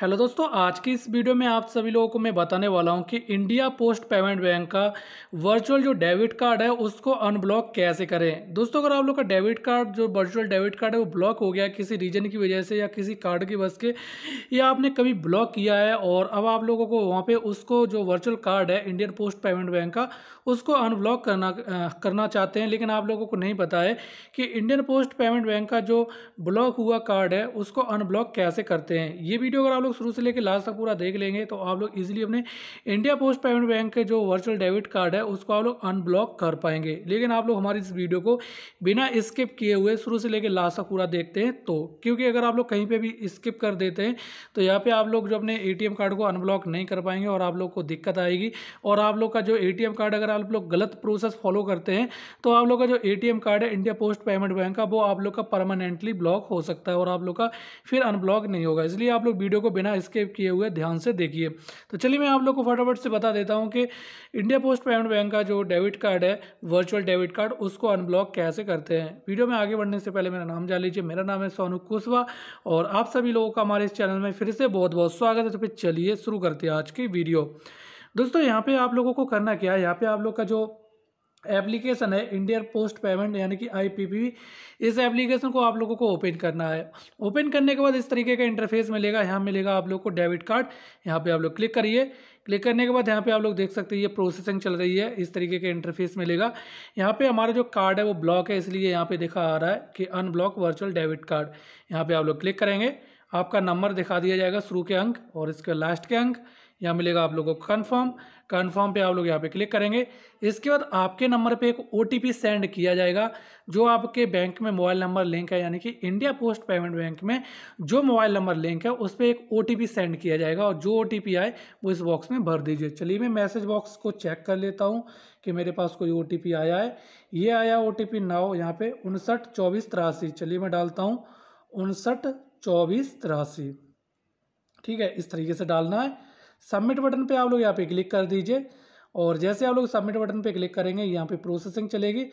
hello दोस्तों आज की इस वीडियो में आप सभी लोगों को मैं बताने वाला हूं कि इंडिया पोस्ट पेमेंट बैंक का वर्चुअल जो डेबिट कार्ड है उसको अनब्लॉक कैसे करें दोस्तों अगर आप लोग का डेबिट कार्ड जो वर्चुअल डेबिट कार्ड है वो ब्लॉक हो गया किसी रीजन की वजह से या किसी कार्ड की वजह से या आपने कभी ब्लॉक किया है और अब आप लोगों को वहाँ पर उसको जो वर्चुअल कार्ड है इंडियन पोस्ट पेमेंट बैंक का उसको अनब्लॉक करना करना चाहते हैं लेकिन आप लोगों को नहीं पता है कि इंडियन पोस्ट पेमेंट बैंक का जो ब्लॉक हुआ कार्ड है उसको अनब्लॉक कैसे करते हैं ये वीडियो अगर आप लोग शुरू से लेकर लास्ट तक पूरा देख लेंगे तो आप लोग इजीली अपने इंडिया पोस्ट पेमेंट बैंक के जो वर्चुअल डेबिट कार्ड है उसको आप लोग अनब्लॉक कर पाएंगे लेकिन आप लोग हमारी इस वीडियो को बिना स्किप किए हुए शुरू से लेकर लास्ट तक पूरा देखते हैं तो क्योंकि अगर आप लोग कहीं पर भी स्किप कर देते हैं तो यहाँ पर आप लोग जो अपने ए कार्ड को अनब्लॉक नहीं कर पाएंगे और आप लोग को दिक्कत आएगी और आप लोग का जो ए कार्ड अगर आप लोग गलत प्रोसेस फॉलो करते हैं तो आप लोग का जो ए कार्ड है इंडिया पोस्ट पेमेंट बैंक का वो आप लोग का परमानेंटली ब्लॉक हो सकता है और आप लोग का फिर अनब्लॉक नहीं होगा इसलिए आप लोग वीडियो को बिना स्केप किए हुए ध्यान से देखिए तो चलिए मैं आप लोग को फटाफट से बता देता हूँ कि इंडिया पोस्ट पेमेंट बैंक का जो डेबिट कार्ड है वर्चुअल डेबिट कार्ड उसको अनब्लॉक कैसे करते हैं वीडियो में आगे बढ़ने से पहले मेरा नाम जान लीजिए मेरा नाम है सोनू कुशवा और आप सभी लोगों का हमारे इस चैनल में फिर से बहुत बहुत स्वागत है तो फिर चलिए शुरू करते हैं आज की वीडियो दोस्तों यहाँ पे आप लोगों को करना क्या है यहाँ पे आप लोग का जो एप्लीकेशन है इंडिया पोस्ट पेमेंट यानी कि आई इस एप्लीकेशन को आप लोगों को ओपन करना है ओपन करने के बाद इस तरीके का इंटरफेस मिलेगा यहाँ मिलेगा आप लोग को डेबिट कार्ड यहाँ पे आप लोग क्लिक करिए क्लिक करने के बाद यहाँ पे आप लोग देख सकते हैं ये प्रोसेसिंग चल रही है इस तरीके का इंटरफेस मिलेगा यहाँ पे हमारा जो कार्ड है वो ब्लॉक है इसलिए यहाँ पे देखा आ रहा है कि अनब्लॉक वर्चुअल डेबिट कार्ड यहाँ पे आप लोग क्लिक करेंगे आपका नंबर दिखा दिया जाएगा शुरू के अंक और इसके लास्ट के अंक यहाँ मिलेगा आप लोगों को कन्फर्म कन्फर्म पे आप लोग यहाँ पे क्लिक करेंगे इसके बाद आपके नंबर पे एक ओ सेंड किया जाएगा जो आपके बैंक में मोबाइल नंबर लिंक है यानी कि इंडिया पोस्ट पेमेंट बैंक में जो मोबाइल नंबर लिंक है उस पर एक ओ सेंड किया जाएगा और जो ओ आए वो इस बॉक्स में भर दीजिए चलिए मैं मैसेज बॉक्स को चेक कर लेता हूँ कि मेरे पास कोई ओ आया है ये आया ओ टी पी नाव यहाँ पे उनसठ चौबीस तिरासी चलिए मैं डालता हूँ उनसठ चौबीस तिरासी ठीक है इस तरीके से डालना है सबमिट बटन पे आप लोग यहाँ पे क्लिक कर दीजिए और जैसे आप लोग सबमिट बटन पे क्लिक करेंगे यहाँ पे प्रोसेसिंग चलेगी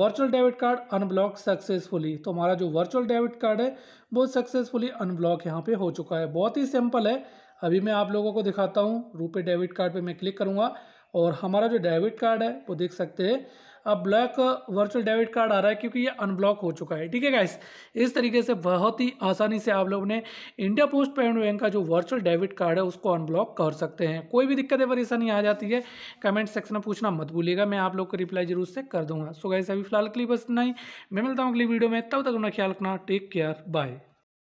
virtual debit card unblock successfully तो हमारा जो वर्चुअल डेबिट कार्ड है वो सक्सेसफुली अनब्लॉक यहाँ पे हो चुका है बहुत ही सिंपल है अभी मैं आप लोगों को दिखाता हूँ रुपये डेबिट कार्ड पर मैं क्लिक करूँगा और हमारा जो डेबिट कार्ड है वो देख सकते हैं अब ब्लैक वर्चुअल डेबिट कार्ड आ रहा है क्योंकि ये अनब्लॉक हो चुका है ठीक है गाइस इस तरीके से बहुत ही आसानी से आप लोगों ने इंडिया पोस्ट पेमेंट बैंक का जो वर्चुअल डेबिट कार्ड है उसको अनब्लॉक कर सकते हैं कोई भी दिक्कत है परेशानी आ जाती है कमेंट सेक्शन में पूछना मत भूलिएगा मैं आप लोग को रिप्लाई जरूर से कर दूंगा सो गाइस अभी फिलहाल के लिए बस इतना ही मैं मिलता हूँ अगली वीडियो में तब तक अपना ख्याल रखना टेक केयर बाय